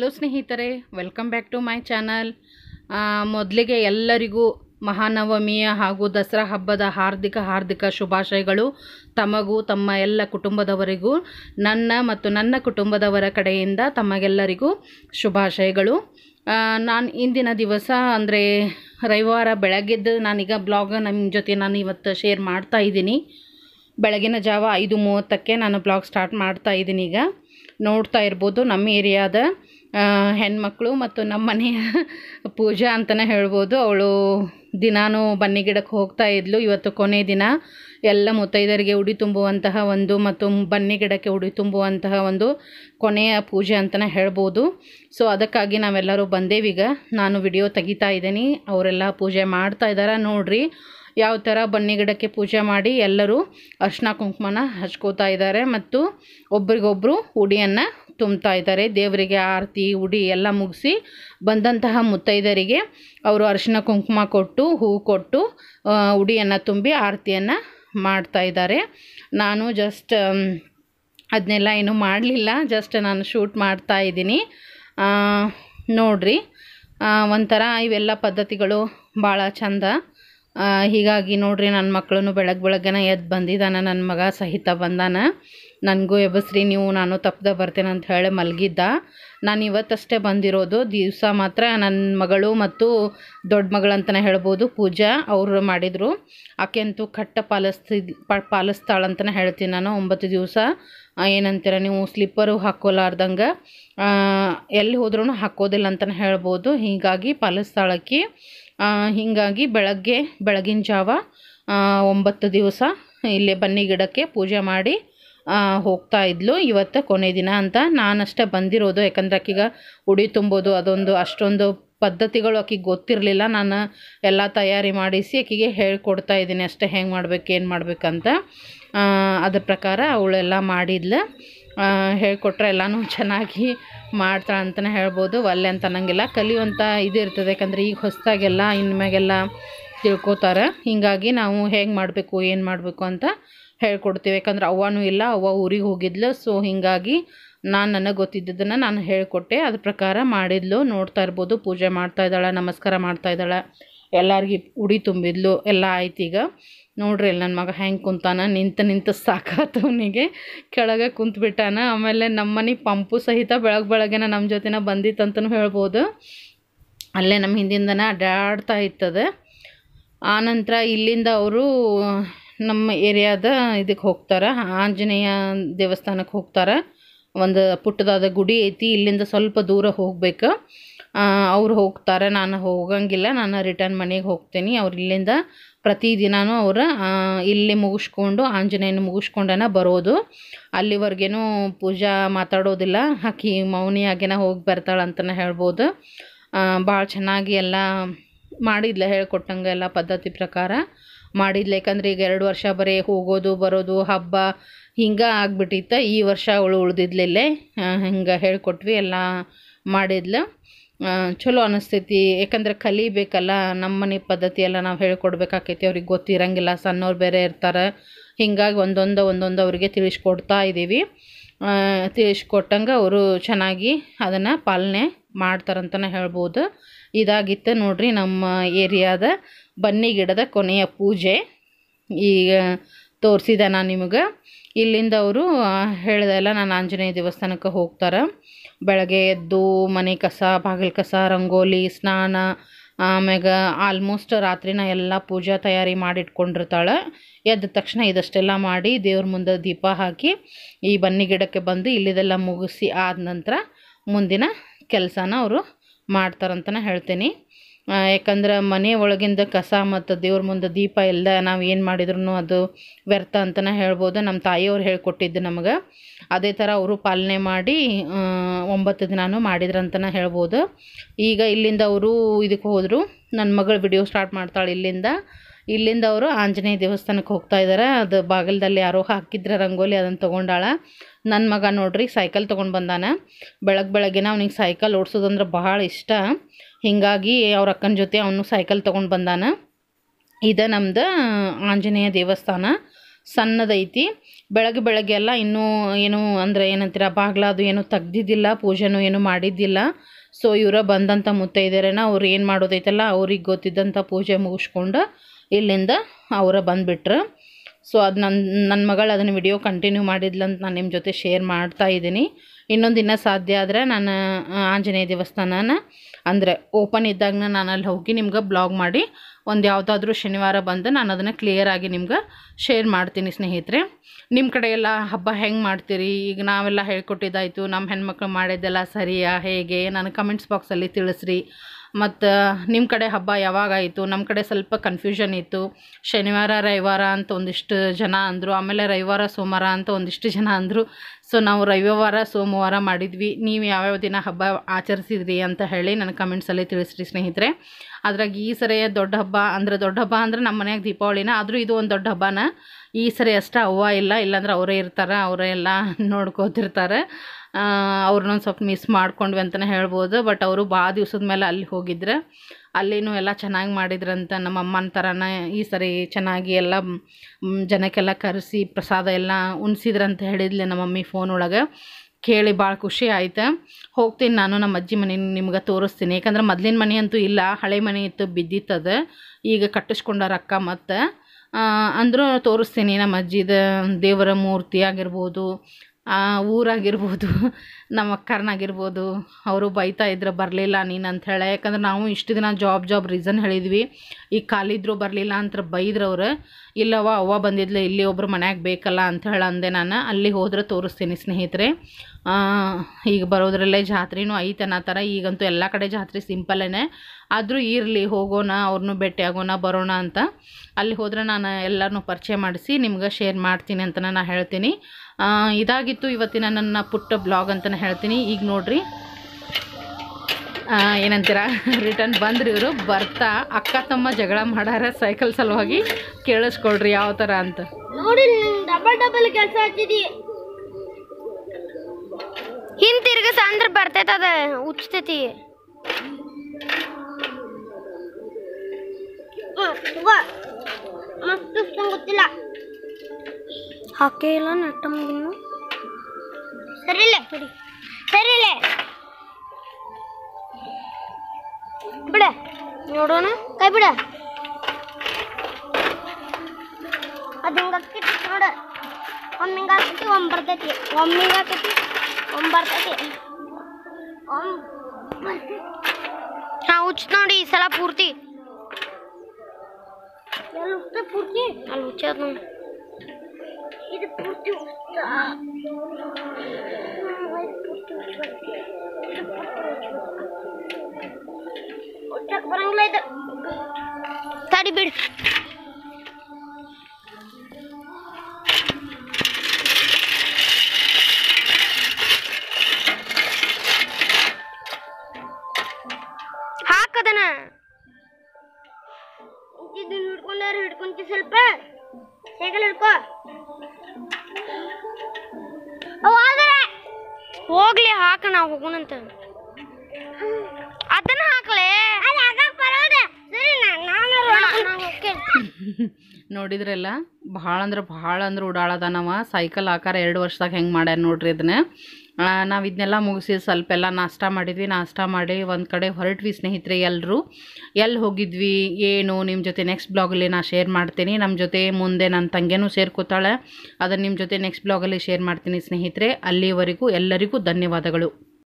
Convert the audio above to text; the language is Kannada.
ಹಲೋ ಸ್ನೇಹಿತರೆ welcome back to my channel ಮೊದಲಿಗೆ ಎಲ್ಲರಿಗೂ ಮಹಾನವಮಿಯ ಹಾಗೂ ದಸರಾ ಹಬ್ಬದ ಹಾರ್ದಿಕ ಹಾರ್ದಿಕ ಶುಭಾಶಯಗಳು ತಮಗೂ ತಮ್ಮ ಎಲ್ಲ ಕುಟುಂಬದವರಿಗೂ ನನ್ನ ಮತ್ತು ನನ್ನ ಕುಟುಂಬದವರ ಕಡೆಯಿಂದ ತಮಗೆಲ್ಲರಿಗೂ ಶುಭಾಶಯಗಳು ನಾನು ಇಂದಿನ ದಿವಸ ಅಂದರೆ ರವಿವಾರ ಬೆಳಗ್ಗೆದ್ದು ನಾನೀಗ ಬ್ಲಾಗ್ ನಮ್ಮ ಜೊತೆ ನಾನು ಇವತ್ತು ಶೇರ್ ಮಾಡ್ತಾ ಇದ್ದೀನಿ ಬೆಳಗಿನ ಜಾವ ಐದು ಮೂವತ್ತಕ್ಕೆ ನಾನು ಬ್ಲಾಗ್ ಸ್ಟಾರ್ಟ್ ಮಾಡ್ತಾ ಇದ್ದೀನಿ ಈಗ ನೋಡ್ತಾ ಇರ್ಬೋದು ನಮ್ಮ ಏರಿಯಾದ ಹೆಣ್ಮಕ್ಳು ಮತ್ತು ನಮ್ಮ ಮನೆಯ ಪೂಜಾ ಅಂತಲೇ ಹೇಳ್ಬೋದು ಅವಳು ದಿನಾನೂ ಬನ್ನಿ ಗಿಡಕ್ಕೆ ಹೋಗ್ತಾ ಇದ್ಲು ಇವತ್ತು ಕೊನೆ ದಿನ ಎಲ್ಲ ಮುತ್ತೈದರಿಗೆ ಉಡಿ ತುಂಬುವಂತಹ ಒಂದು ಮತ್ತು ಬನ್ನಿ ಗಿಡಕ್ಕೆ ಉಡಿ ತುಂಬುವಂತಹ ಒಂದು ಕೊನೆಯ ಪೂಜೆ ಅಂತಲೇ ಹೇಳ್ಬೋದು ಸೊ ಅದಕ್ಕಾಗಿ ನಾವೆಲ್ಲರೂ ಬಂದೇವೀಗ ನಾನು ವಿಡಿಯೋ ತೆಗಿತಾ ಇದ್ದೀನಿ ಅವರೆಲ್ಲ ಪೂಜೆ ಮಾಡ್ತಾ ಇದ್ದಾರೆ ನೋಡ್ರಿ ಯಾವ ಥರ ಬನ್ನಿ ಗಿಡಕ್ಕೆ ಪೂಜೆ ಮಾಡಿ ಎಲ್ಲರೂ ಅರ್ಶಿನ ಕುಂಕುಮನ ಹಚ್ಕೋತಾ ಇದ್ದಾರೆ ಮತ್ತು ಒಬ್ರಿಗೊಬ್ಬರು ಉಡಿಯನ್ನು ತುಂಬ್ತಾ ಇದ್ದಾರೆ ದೇವರಿಗೆ ಆರತಿ ಉಡಿ ಎಲ್ಲ ಮುಗಿಸಿ ಬಂದಂತಹ ಮುತ್ತೈದರಿಗೆ ಅವರು ಅರಿಶಿನ ಕುಂಕುಮ ಕೊಟ್ಟು ಹೂ ಕೊಟ್ಟು ಉಡಿಯನ್ನು ತುಂಬಿ ಆರತಿಯನ್ನು ಮಾಡ್ತಾ ಇದ್ದಾರೆ ನಾನು ಜಸ್ಟ್ ಅದನ್ನೆಲ್ಲ ಏನೂ ಮಾಡಲಿಲ್ಲ ಜಸ್ಟ್ ನಾನು ಶೂಟ್ ಮಾಡ್ತಾ ಇದ್ದೀನಿ ನೋಡ್ರಿ ಒಂಥರ ಇವೆಲ್ಲ ಪದ್ಧತಿಗಳು ಭಾಳ ಚಂದ ಹೀಗಾಗಿ ನೋಡ್ರಿ ನನ್ನ ಮಕ್ಕಳು ಬೆಳಗ್ಗೆ ಬೆಳಗ್ಗೆನ ಎದ್ದು ಬಂದಿದ್ದಾನೆ ನನ್ನ ಮಗ ಸಹಿತ ಬಂದಾನ ನನಗೂ ಎಬ್ಬಸ್ರಿ ನೀವು ನಾನು ತಪ್ಪದೆ ಬರ್ತೇನೆ ಅಂತ ಹೇಳಿ ಮಲಗಿದ್ದ ನಾನು ಇವತ್ತಷ್ಟೇ ಬಂದಿರೋದು ದಿವಸ ಮಾತ್ರ ನನ್ನ ಮಗಳು ಮತ್ತು ದೊಡ್ಡ ಮಗಳಂತಲೇ ಹೇಳ್ಬೋದು ಪೂಜಾ ಅವರು ಮಾಡಿದರು ಆಕೆ ಅಂತೂ ಕಟ್ಟ ಪಾಲಿಸ್ತಿದ್ ಅಂತನೇ ಹೇಳ್ತೀನಿ ನಾನು ಒಂಬತ್ತು ದಿವಸ ಏನಂತೀರ ನೀವು ಸ್ಲಿಪ್ಪರು ಹಾಕೋಲಾರ್ದಂಗೆ ಎಲ್ಲಿ ಹೋದ್ರೂ ಹಾಕೋದಿಲ್ಲ ಅಂತಲೇ ಹೇಳ್ಬೋದು ಹೀಗಾಗಿ ಪಾಲಿಸ್ತಾಳಕ್ಕೆ ಹೀಗಾಗಿ ಬೆಳಗ್ಗೆ ಬೆಳಗಿನ ಜಾವ ಒಂಬತ್ತು ದಿವಸ ಇಲ್ಲೇ ಬನ್ನಿ ಗಿಡಕ್ಕೆ ಪೂಜೆ ಮಾಡಿ ಹೋಗ್ತಾ ಇದ್ಲು ಇವತ್ತು ಕೊನೆ ದಿನ ಅಂತ ನಾನಷ್ಟೇ ಬಂದಿರೋದು ಯಾಕಂದರೆ ಆಕಿಗೆ ಉಡಿ ತುಂಬೋದು ಅದೊಂದು ಅಷ್ಟೊಂದು ಪದ್ಧತಿಗಳು ಅಕ್ಕಿಗೆ ಗೊತ್ತಿರಲಿಲ್ಲ ನಾನು ಎಲ್ಲ ತಯಾರಿ ಮಾಡಿಸಿ ಆಕಿಗೆ ಹೇಳ್ಕೊಡ್ತಾ ಇದ್ದೀನಿ ಅಷ್ಟೇ ಹೆಂಗೆ ಮಾಡ್ಬೇಕು ಏನು ಮಾಡ್ಬೇಕಂತ ಅದ್ರ ಪ್ರಕಾರ ಅವಳೆಲ್ಲ ಮಾಡಿದ್ಲು ಹೇಳ್ಕೊಟ್ರೆ ಎಲ್ಲನೂ ಚೆನ್ನಾಗಿ ಮಾಡ್ತಾಳೆ ಅಂತಲೇ ಹೇಳ್ಬೋದು ಒಲ್ಲೆ ಅಂತ ಅನ್ನಂಗಿಲ್ಲ ಕಲಿಯುವಂಥ ಇದಿರ್ತದೆ ಇರ್ತದೆ ಯಾಕಂದರೆ ಈಗ ಹೊಸದಾಗೆಲ್ಲ ಇನ್ಮ್ಯಾಗೆಲ್ಲ ತಿಳ್ಕೊತಾರೆ ಹೀಗಾಗಿ ನಾವು ಹೇಗೆ ಮಾಡಬೇಕು ಏನು ಮಾಡಬೇಕು ಅಂತ ಹೇಳ್ಕೊಡ್ತೀವಿ ಯಾಕಂದ್ರೆ ಅವ್ವನೂ ಇಲ್ಲ ಅವ್ವ ಊರಿಗೆ ಹೋಗಿದ್ಲು ಸೊ ಹೀಗಾಗಿ ನಾನು ನನಗೆ ಗೊತ್ತಿದ್ದದನ್ನು ನಾನು ಹೇಳಿಕೊಟ್ಟೆ ಅದ್ರ ಪ್ರಕಾರ ಮಾಡಿದ್ಲು ನೋಡ್ತಾ ಇರ್ಬೋದು ಪೂಜೆ ಮಾಡ್ತಾ ಇದ್ದಾಳೆ ನಮಸ್ಕಾರ ಮಾಡ್ತಾ ಇದ್ದಾಳೆ ಎಲ್ಲರಿಗೆ ಉಡಿ ತುಂಬಿದ್ಲು ಎಲ್ಲ ಆಯ್ತು ಈಗ ನೋಡ್ರಿ ಇಲ್ಲ ನನ್ನ ಮಗ ಹೆಂಗೆ ಕುಂತಾನ ನಿಂತ ನಿಂತ ಸಾಕಾತವನಿಗೆ ಕೆಳಗೆ ಕುಂತ್ಬಿಟ್ಟಾನ ಆಮೇಲೆ ನಮ್ಮನೆ ಪಂಪು ಸಹಿತ ಬೆಳಗ್ಗೆ ಬೆಳಗ್ಗೆನ ನಮ್ಮ ಜೊತೆನ ಬಂದಿತ್ತಂತನೂ ಹೇಳ್ಬೋದು ಅಲ್ಲೇ ನಮ್ಮ ಹಿಂದಿಂದನೇ ಅಡ್ಡಾಡ್ತಾ ಇರ್ತದೆ ಆನಂತರ ಇಲ್ಲಿಂದ ಅವರು ನಮ್ಮ ಏರಿಯಾದ ಇದಕ್ಕೆ ಹೋಗ್ತಾರೆ ಆಂಜನೇಯ ದೇವಸ್ಥಾನಕ್ಕೆ ಹೋಗ್ತಾರೆ ಒಂದು ಪುಟ್ಟದಾದ ಗುಡಿ ಐತಿ ಇಲ್ಲಿಂದ ಸ್ವಲ್ಪ ದೂರ ಹೋಗ್ಬೇಕು ಅವ್ರು ಹೋಗ್ತಾರೆ ನಾನು ಹೋಗಂಗಿಲ್ಲ ನಾನು ರಿಟರ್ನ್ ಮನೆಗೆ ಹೋಗ್ತೀನಿ ಅವ್ರು ಇಲ್ಲಿಂದ ಪ್ರತಿದಿನವೂ ಅವರು ಇಲ್ಲಿ ಮುಗಿಸ್ಕೊಂಡು ಆಂಜನೇಯನ ಮುಗಿಸ್ಕೊಂಡೇನ ಬರೋದು ಅಲ್ಲಿವರೆಗೇನು ಪೂಜಾ ಮಾತಾಡೋದಿಲ್ಲ ಆಕಿ ಮೌನಿಯಾಗೇನ ಹೋಗಿ ಬರ್ತಾಳೆ ಅಂತಲೇ ಹೇಳ್ಬೋದು ಭಾಳ ಚೆನ್ನಾಗಿ ಎಲ್ಲ ಮಾಡಿದ್ಲ ಹೇಳ್ಕೊಟ್ಟಂಗೆ ಎಲ್ಲ ಪದ್ಧತಿ ಪ್ರಕಾರ ಮಾಡಿದ್ಲು ಯಾಕಂದ್ರೆ ಈಗ ಎರಡು ವರ್ಷ ಬರೀ ಹೋಗೋದು ಬರೋದು ಹಬ್ಬ ಹಿಂಗೆ ಆಗಿಬಿಟ್ಟಿತ್ತು ಈ ವರ್ಷ ಅವಳು ಉಳ್ದಿದ್ಲಿಲ್ಲೇ ಹಿಂಗೆ ಹೇಳಿಕೊಟ್ವಿ ಎಲ್ಲ ಮಾಡಿದ್ಲು ಚಲೋ ಅನಿಸ್ತೈತಿ ಯಾಕಂದ್ರೆ ಕಲಿಬೇಕಲ್ಲ ನಮ್ಮ ಮನೆ ಪದ್ಧತಿ ಎಲ್ಲ ನಾವು ಹೇಳ್ಕೊಡ್ಬೇಕಾಕೈತಿ ಅವ್ರಿಗೆ ಗೊತ್ತಿರಂಗಿಲ್ಲ ಸಣ್ಣವ್ರು ಬೇರೆ ಇರ್ತಾರೆ ಹಿಂಗಾಗಿ ಒಂದೊಂದು ಒಂದೊಂದು ಅವರಿಗೆ ತಿಳಿಸ್ಕೊಡ್ತಾ ಇದ್ದೀವಿ ತಿಳಿಸ್ಕೊಟ್ಟಂಗೆ ಅವರು ಚೆನ್ನಾಗಿ ಅದನ್ನು ಪಾಲನೆ ಮಾಡ್ತಾರಂತಲೇ ಹೇಳ್ಬೋದು ಇದಾಗಿತ್ತು ನೋಡ್ರಿ ನಮ್ಮ ಏರಿಯಾದ ಬನ್ನಿ ಗಿಡದ ಕೊನೆಯ ಪೂಜೆ ಈಗ ತೋರಿಸಿದೆ ನಾನು ನಿಮಗೆ ಇಲ್ಲಿಂದ ಅವರು ಎಲ್ಲ ನಾನು ಆಂಜನೇಯ ದೇವಸ್ಥಾನಕ್ಕೆ ಹೋಗ್ತಾರೆ ಬೆಳಗ್ಗೆ ಎದ್ದು ಮನೆ ಕಸ ಬಾಗಿಲು ಕಸ ರಂಗೋಲಿ ಸ್ನಾನ ಆಮ್ಯಾಗ ಆಲ್ಮೋಸ್ಟ್ ರಾತ್ರಿನ ಎಲ್ಲ ಪೂಜಾ ತಯಾರಿ ಮಾಡಿಟ್ಕೊಂಡಿರ್ತಾಳೆ ಎದ್ದ ತಕ್ಷಣ ಇದಷ್ಟೆಲ್ಲ ಮಾಡಿ ದೇವ್ರ ಮುಂದೆ ದೀಪ ಹಾಕಿ ಈ ಬನ್ನಿ ಗಿಡಕ್ಕೆ ಬಂದು ಇಲ್ಲಿದೆಲ್ಲ ಮುಗಿಸಿ ಆದ ನಂತರ ಮುಂದಿನ ಕೆಲಸನ ಅವರು ಮಾಡ್ತಾರಂತಲೇ ಹೇಳ್ತೀನಿ ಯಾಕಂದ್ರೆ ಮನೆ ಒಳಗಿಂದ ಕಸ ಮತ್ತು ದೇವ್ರ ಮುಂದೆ ದೀಪ ಎಲ್ಲ ನಾವು ಏನು ಮಾಡಿದ್ರು ಅದು ವ್ಯರ್ಥ ಅಂತಲೇ ಹೇಳ್ಬೋದು ನಮ್ಮ ತಾಯಿಯವ್ರು ಹೇಳ್ಕೊಟ್ಟಿದ್ದು ನಮಗೆ ಅದೇ ಥರ ಅವರು ಪಾಲನೆ ಮಾಡಿ ಒಂಬತ್ತು ದಿನಾನು ಮಾಡಿದ್ರಂತಲೇ ಹೇಳ್ಬೋದು ಈಗ ಇಲ್ಲಿಂದ ಅವರು ಇದಕ್ಕೆ ಹೋದರು ನನ್ನ ಮಗಳು ವಿಡಿಯೋ ಸ್ಟಾರ್ಟ್ ಮಾಡ್ತಾಳೆ ಇಲ್ಲಿಂದ ಇಲ್ಲಿಂದ ಅವರು ಆಂಜನೇಯ ದೇವಸ್ಥಾನಕ್ಕೆ ಹೋಗ್ತಾ ಇದ್ದಾರೆ ಅದು ಬಾಗಿಲದಲ್ಲಿ ಯಾರೋ ಹಾಕಿದ್ರೆ ರಂಗೋಲಿ ಅದನ್ನು ತೊಗೊಂಡಾಳ ನನ್ನ ಮಗ ನೋಡ್ರಿ ಸೈಕಲ್ ತೊಗೊಂಡು ಬಂದಾನ ಬೆಳಗ್ಗೆ ಬೆಳಗ್ಗೆನ ಅವ್ನಿಗೆ ಸೈಕಲ್ ಓಡಿಸೋದಂದ್ರೆ ಬಹಳ ಇಷ್ಟ ಹೀಗಾಗಿ ಅವ್ರ ಅಕ್ಕನ ಜೊತೆ ಅವನು ಸೈಕಲ್ ತೊಗೊಂಡು ಬಂದಾನ ಇದು ನಮ್ದು ಆಂಜನೇಯ ದೇವಸ್ಥಾನ ಸಣ್ಣದೈತಿ ಬೆಳಗ್ಗೆ ಬೆಳಗ್ಗೆ ಎಲ್ಲ ಇನ್ನೂ ಏನು ಅಂದರೆ ಏನಂತೀರ ಬಾಗ್ಲ ಅದು ಏನೂ ತೆಗ್ದಿದ್ದಿಲ್ಲ ಪೂಜೆನೂ ಏನೂ ಮಾಡಿದ್ದಿಲ್ಲ ಸೊ ಇವರ ಬಂದಂಥ ಮುತ್ತೈದೆಯರೇನ ಅವ್ರು ಏನು ಮಾಡೋದೈತಲ್ಲ ಅವ್ರಿಗೆ ಗೊತ್ತಿದ್ದಂಥ ಪೂಜೆ ಮುಗಿಸ್ಕೊಂಡು ಇಲ್ಲಿಂದ ಅವರ ಬಂದುಬಿಟ್ರು ಸೊ ಅದು ನನ್ನ ನನ್ನ ಮಗಳು ಅದನ್ನು ವಿಡಿಯೋ ಕಂಟಿನ್ಯೂ ಮಾಡಿದ್ಲಂತ ನಾನು ನಿಮ್ಮ ಜೊತೆ ಶೇರ್ ಮಾಡ್ತಾ ಇದ್ದೀನಿ ಇನ್ನೊಂದು ದಿನ ಸಾಧ್ಯ ಆದರೆ ನಾನು ಆಂಜನೇಯ ದೇವಸ್ಥಾನನ ಅಂದರೆ ಓಪನ್ ಇದ್ದಾಗ ನಾನು ಅಲ್ಲಿ ಹೋಗಿ ನಿಮ್ಗೆ ಬ್ಲಾಗ್ ಮಾಡಿ ಒಂದು ಯಾವುದಾದ್ರೂ ಶನಿವಾರ ಬಂದು ನಾನು ಅದನ್ನು ಕ್ಲಿಯರಾಗಿ ನಿಮ್ಗೆ ಶೇರ್ ಮಾಡ್ತೀನಿ ಸ್ನೇಹಿತರೆ ನಿಮ್ಮ ಕಡೆ ಎಲ್ಲ ಹಬ್ಬ ಹೆಂಗೆ ಮಾಡ್ತೀರಿ ಈಗ ನಾವೆಲ್ಲ ಹೇಳ್ಕೊಟ್ಟಿದ್ದಾಯಿತು ನಮ್ಮ ಹೆಣ್ಮಕ್ಳು ಮಾಡಿದ್ದೆಲ್ಲ ಸರಿಯಾ ಹೇಗೆ ನಾನು ಕಮೆಂಟ್ಸ್ ಬಾಕ್ಸಲ್ಲಿ ತಿಳಿಸ್ರಿ ಮತ್ತು ನಿಮ್ಮ ಕಡೆ ಹಬ್ಬ ಯಾವಾಗಾಯಿತು ನಮ್ಮ ಕಡೆ ಸ್ವಲ್ಪ ಕನ್ಫ್ಯೂಷನ್ ಇತ್ತು ಶನಿವಾರ ರವಿವಾರ ಅಂತ ಒಂದಿಷ್ಟು ಜನ ಅಂದರು ಆಮೇಲೆ ರವಿವಾರ ಸೋಮವಾರ ಅಂತ ಒಂದಿಷ್ಟು ಜನ ಅಂದರು ಸೊ ನಾವು ರವಿವಾರ ಸೋಮವಾರ ಮಾಡಿದ್ವಿ ನೀವು ಯಾವ್ಯಾವ ದಿನ ಹಬ್ಬ ಆಚರಿಸಿದ್ರಿ ಅಂತ ಹೇಳಿ ನನ್ನ ಕಮೆಂಟ್ಸಲ್ಲಿ ತಿಳಿಸ್ರಿ ಸ್ನೇಹಿತರೆ ಅದ್ರಾಗ ಈ ಸರಿಯ ದೊಡ್ಡ ಹಬ್ಬ ಅಂದರೆ ದೊಡ್ಡ ಹಬ್ಬ ಅಂದರೆ ನಮ್ಮ ಮನೆಯಾಗ ದೀಪಾವಳಿನ ಆದರೂ ಇದು ಒಂದು ದೊಡ್ಡ ಹಬ್ಬನ ಈ ಸರಿ ಅಷ್ಟೇ ಅವ್ವ ಇಲ್ಲ ಇಲ್ಲಾಂದ್ರೆ ಅವರೇ ಇರ್ತಾರೆ ಅವರೇ ಎಲ್ಲ ನೋಡ್ಕೋತಿರ್ತಾರೆ ಅವ್ರನ್ನೊಂದು ಸ್ವಲ್ಪ ಮಿಸ್ ಮಾಡ್ಕೊಂಡ್ವಿ ಅಂತಲೇ ಹೇಳ್ಬೋದು ಬಟ್ ಅವರು ಭಾಳ ದಿವ್ಸದ ಮೇಲೆ ಅಲ್ಲಿ ಹೋಗಿದ್ರೆ ಅಲ್ಲಿನೂ ಎಲ್ಲ ಚೆನ್ನಾಗಿ ಮಾಡಿದ್ರಂತ ನಮ್ಮ ಅಮ್ಮನ ಥರನೇ ಈ ಸರಿ ಚೆನ್ನಾಗಿ ಎಲ್ಲ ಜನಕ್ಕೆಲ್ಲ ಕರೆಸಿ ಪ್ರಸಾದ ಎಲ್ಲ ಅಂತ ಹೇಳಿದ್ಲೆ ನಮ್ಮ ಮಮ್ಮಿ ಫೋನ್ ಕೇಳಿ ಭಾಳ ಖುಷಿ ಆಯ್ತು ಹೋಗ್ತೀನಿ ನಾನು ನಮ್ಮ ಅಜ್ಜಿ ಮನೆ ನಿಮ್ಗೆ ತೋರಿಸ್ತೀನಿ ಯಾಕಂದ್ರೆ ಮೊದಲಿನ ಮನೆ ಅಂತೂ ಇಲ್ಲ ಹಳೆ ಮನೆ ಇತ್ತು ಬಿದ್ದಿತ್ತದ ಈಗ ಕಟ್ಟಿಸ್ಕೊಂಡಾರ ಅಕ್ಕ ಮತ್ತು ಅಂದರೂ ತೋರಿಸ್ತೀನಿ ನಮ್ಮ ಅಜ್ಜಿದ ದೇವರ ಮೂರ್ತಿ ಆಗಿರ್ಬೋದು ಊರಾಗಿರ್ಬೋದು ನಮ್ಮ ಅಕ್ಕರ್ನಾಗಿರ್ಬೋದು ಅವರು ಬೈತಾ ಇದ್ರೆ ಬರಲಿಲ್ಲ ನೀನು ಅಂಥೇಳಿ ಯಾಕಂದ್ರೆ ನಾವು ಇಷ್ಟು ದಿನ ಜಾಬ್ ಜಾಬ್ ರೀಸನ್ ಹೇಳಿದ್ವಿ ಈಗ ಕಾಲಿದ್ರು ಬರಲಿಲ್ಲ ಅಂತ ಬೈದ್ರು ಅವರು ಇಲ್ಲವ್ವ ಅವ್ವ ಬಂದಿದ್ಲು ಇಲ್ಲಿ ಒಬ್ಬರು ಮನ್ಯಾಗೆ ಬೇಕಲ್ಲ ಅಂತ ಹೇಳಿ ಅಂದೆ ನಾನು ಅಲ್ಲಿ ಹೋದ್ರೆ ತೋರಿಸ್ತೀನಿ ಸ್ನೇಹಿತರೆ ಈಗ ಬರೋದ್ರಲ್ಲೇ ಜಾತ್ರೆನೂ ಐತೆ ಅನ್ನೋ ಥರ ಈಗಂತೂ ಎಲ್ಲ ಕಡೆ ಜಾತ್ರೆ ಸಿಂಪಲೇ ಆದರೂ ಇರಲಿ ಹೋಗೋಣ ಅವ್ರನ್ನೂ ಭೇಟಿ ಆಗೋಣ ಬರೋಣ ಅಂತ ಅಲ್ಲಿ ಹೋದರೆ ನಾನು ಎಲ್ಲರನ್ನೂ ಪರಿಚಯ ಮಾಡಿಸಿ ನಿಮ್ಗೆ ಶೇರ್ ಮಾಡ್ತೀನಿ ಅಂತ ನಾನು ಹೇಳ್ತೀನಿ ಇದಾಗಿತ್ತು ಇವತ್ತಿನ ನನ್ನ ಪುಟ್ಟ ಬ್ಲಾಗ್ ಅಂತ ಹೇಳ್ತೀನಿ ಈಗ ನೋಡ್ರಿ ಏನಂತೀರ ರಿಟರ್ನ್ ಬಂದ್ರಿ ಇವರು ಬರ್ತಾ ಅಕ್ಕ ತಮ್ಮ ಜಗಳ ಮಾಡಾರ ಸೈಕಲ್ ಸಲುವಾಗಿ ಕೇಳಿಸ್ಕೊಳ್ರಿ ಯಾವ ಥರ ಅಂತ ನೋಡಿ ಕೆಲಸ ಅಂದ್ರೆ ಬರ್ತೈತೆ ಗೊತ್ತಿಲ್ಲ ಹಾಕೇ ಇಲ್ಲ ನಟ್ಟಮ್ಗಿನ್ನು ಸರಿಲ್ಲ ಬಿಡಿ ಸರಿಲ್ಲ ಬಿಡ ನೋಡೋಣ ಕೈ ಬಿಡ ಅದು ಹಿಂಗಾಗ್ತೈತಿ ನೋಡ ಒಮ್ಮೆ ಹಿಂಗಾಗ್ತೈತಿ ಒಮ್ಮೆ ಬರ್ತೈತಿ ಒಮ್ಮೆ ಹಿಂಗಾಗ್ತೈತಿ ಒಮ್ಮೆ ಬರ್ತೈತಿ ಒಮ್ಮೆ ಹಾಂ ಹುಚ್ಚ ನೋಡಿ ಈ ಸಲ ಪೂರ್ತಿ ಎಲ್ಲ ಉಚ್ಚ ಪೂರ್ತಿ ಅಲ್ಲಿ ಹುಚ್ಚ ನೋಡಿ Ihre Brücke ist da. Tak barang lain tak. Tadi bir. ಹೋಗ್ಲಿ ಹಾಕ ನಾವು ಅಂತ ಅದನ್ನ ಹಾಕ್ಲೆ ನೋಡಿದ್ರಲ್ಲ ಭಾಳ ಅಂದ್ರೆ ಭಾಳ ಅಂದ್ರೆ ಓಡಾಡದ ಸೈಕಲ್ ಆಕಾರ ಎರಡು ವರ್ಷದಾಗ ಹೆಂಗೆ ಮಾಡ್ಯಾರ ನೋಡ್ರಿ ಇದನ್ನ ನಾವು ಇದನ್ನೆಲ್ಲ ಮುಗಿಸಿ ಸ್ವಲ್ಪ ಎಲ್ಲ ನಾಷ್ಟ ಮಾಡಿದ್ವಿ ನಾಷ್ಟ ಮಾಡಿ ಒಂದು ಕಡೆ ಹೊರಟ್ವಿ ಸ್ನೇಹಿತರೆ ಎಲ್ಲರೂ ಎಲ್ಲಿ ಹೋಗಿದ್ವಿ ಏನು ನಿಮ್ಮ ಜೊತೆ ನೆಕ್ಸ್ಟ್ ಬ್ಲಾಗಲ್ಲಿ ನಾನು ಶೇರ್ ಮಾಡ್ತೀನಿ ನಮ್ಮ ಜೊತೆ ಮುಂದೆ ನನ್ನ ತಂಗೇನೂ ಸೇರ್ಕೋತಾಳೆ ಅದನ್ನು ನಿಮ್ಮ ಜೊತೆ ನೆಕ್ಸ್ಟ್ ಬ್ಲಾಗಲ್ಲಿ ಶೇರ್ ಮಾಡ್ತೀನಿ ಸ್ನೇಹಿತರೆ ಅಲ್ಲಿವರೆಗೂ ಎಲ್ಲರಿಗೂ ಧನ್ಯವಾದಗಳು